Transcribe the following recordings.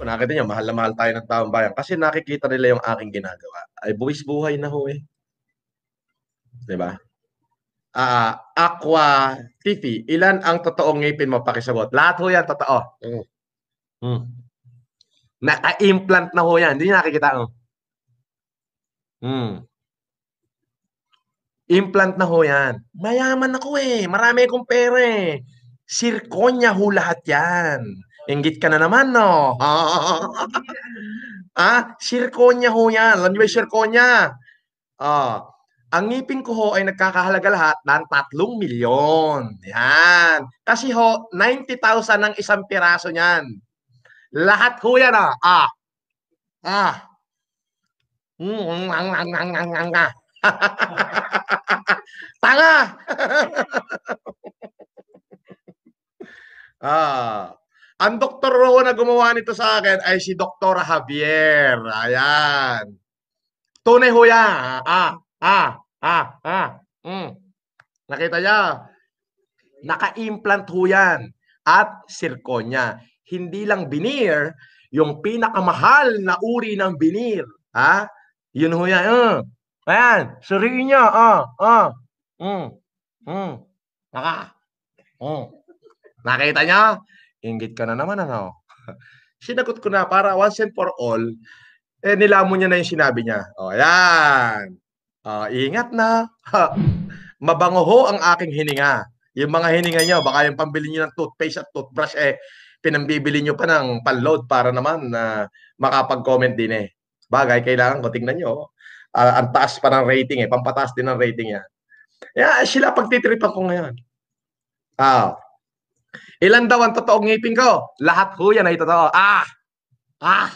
nakita niya, mahal na mahal tayo ng taong bayan kasi nakikita nila yung aking ginagawa. Ay, buwis buhay na ho eh. Diba? Uh, Aqua Tiffy, ilan ang totoong ngipin mo pakisagot? Lahat ho yan, totoo. Mm. Mm. Naka-implant na ho yan. Hindi nakikita. Oh. Mm. Implant na ho yan. Mayaman ako eh. Marami akong pera eh. Sirkonya ho lahat yan. Ingit ka na naman, no? ah, sirkonya ho yan. Alam niyo ba yung sirkonya? Ah, ang ngipin ko ho ay nagkakahalaga lahat ng 3 milyon. Yan. Kasi ho, 90,000 ang isang piraso niyan. Lahat ho yan ah. Ah. Ah. Mm, ang, ang, ang, ang, ang, ang, ang. Tanga! ah, ang doktor Roho na gumawa nito sa akin ay si Dr. Javier. Ayan. Tunay ho yan. Ah, ah, ah, ah. ah. Mm. Nakita niya. Naka-implant ho yan. At sirkonya. Hindi lang veneer, yung pinakamahal na uri ng veneer. Ha? Ah, yun ho yan. Uh. Ayan, suriin niya. Ah, uh, ah, uh. Hmm, hmm. Naka hmm. Nakita niyo? Inggit ka na naman ano. Sinagot ko na para once and for all, eh nilamon niya na yung sinabi niya. O, ayan. O, ingat na. Mabango ho ang aking hininga. Yung mga hininga niyo, baka yung pambili niyo ng toothpaste at toothbrush, eh, pinambibili niyo pa ng panload para naman na uh, makapag-comment din eh. Bagay, kailangan ko, tingnan niyo. Uh, ah, ang taas pa ng rating eh, pampataas din ang rating yan. Yeah, sila pagtitripan ko ngayon. Ah. Ilan daw ang totoong ngipin ko? Lahat ho yan ay totoo. Ah! Ah!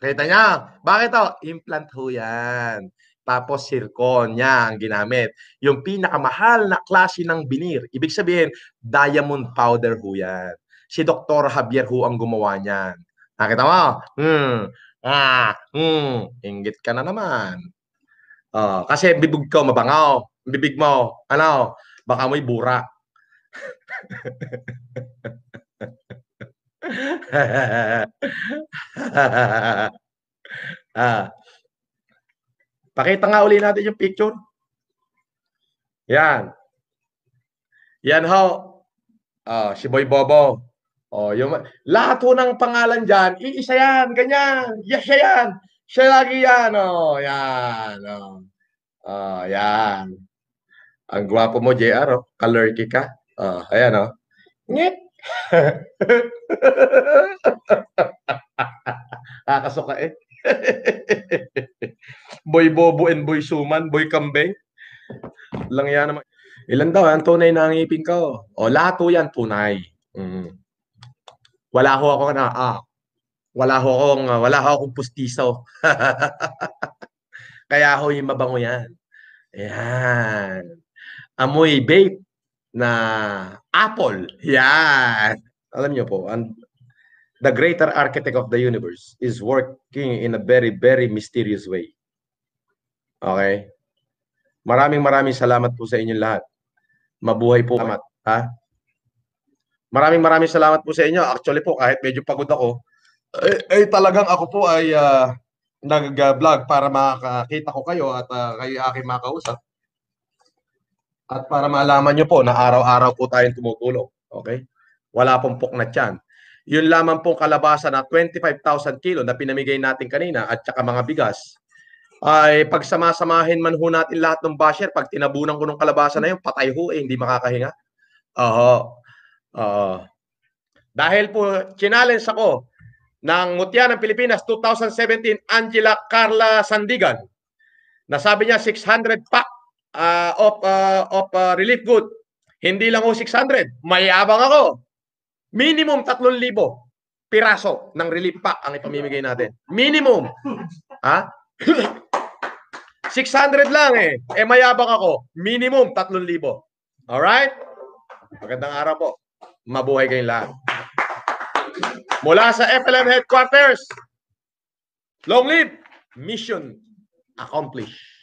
Kita niya. Bakit to? Implant ho yan. Tapos zirconia ang ginamit. Yung pinakamahal na klase ng binir. Ibig sabihin, diamond powder ho yan. Si Dr. Javier ho ang gumawa niyan. Nakita mo? Hmm. Ah, hmm. Ingit ka na naman. Oh, kasi bibig ko mabangaw bibig mo. Ano? Baka mo'y bura. ah. Pakita nga uli natin yung picture. Yan. Yan ho. Uh, si Boy Bobo. Oh, yung lahat ho ng pangalan diyan, iisa yan, ganyan. Yes, siya yan. Siya lagi yan, oh. Yan, oh. Oh, yan. Ang gwapo mo, JR. Oh. Kalurky ka. Oh, ayan, oh. Ngit! Kakasuka eh. boy Bobo and Boy Suman, Boy Kambeng. Lang yan naman. Ilan daw, ang tunay na ipin ka oh. O, oh, lahat po yan, tunay. Mm. Wala ho ako na, ah, wala ho akong, ah, wala ho akong pustiso. Kaya ho yung mabango yan. Ayan amoy vape na apple. Yan. Alam niyo po, ang the greater architect of the universe is working in a very, very mysterious way. Okay? Maraming maraming salamat po sa inyong lahat. Mabuhay po. Salamat. Ha? Maraming maraming salamat po sa inyo. Actually po, kahit medyo pagod ako, ay, eh, ay eh, talagang ako po ay uh, nag-vlog para makakita ko kayo at uh, kayo aking makausap. At para malaman nyo po na araw-araw po tayong tumutulong. Okay? Wala pong poknat yan. Yun lamang pong kalabasa na 25,000 kilo na pinamigay natin kanina at saka mga bigas ay pagsamasamahin man ho natin lahat ng basher, pag tinabunan ko ng kalabasa na yun, patay ho eh, hindi makakahinga. Oo. Uh, uh, dahil po, challenge ako ng Mutya ng Pilipinas 2017, Angela Carla Sandigan. Nasabi niya 600 pack uh, of, uh, of uh, relief good. Hindi lang ho 600. Mayabang ako. Minimum 3,000 piraso ng relief pack ang ipamimigay natin. Minimum. Ha? 600 lang eh. Eh mayabang ako. Minimum 3,000. All right? Magandang araw po. Mabuhay kayong lahat. Mula sa FLM Headquarters, long live, mission accomplished.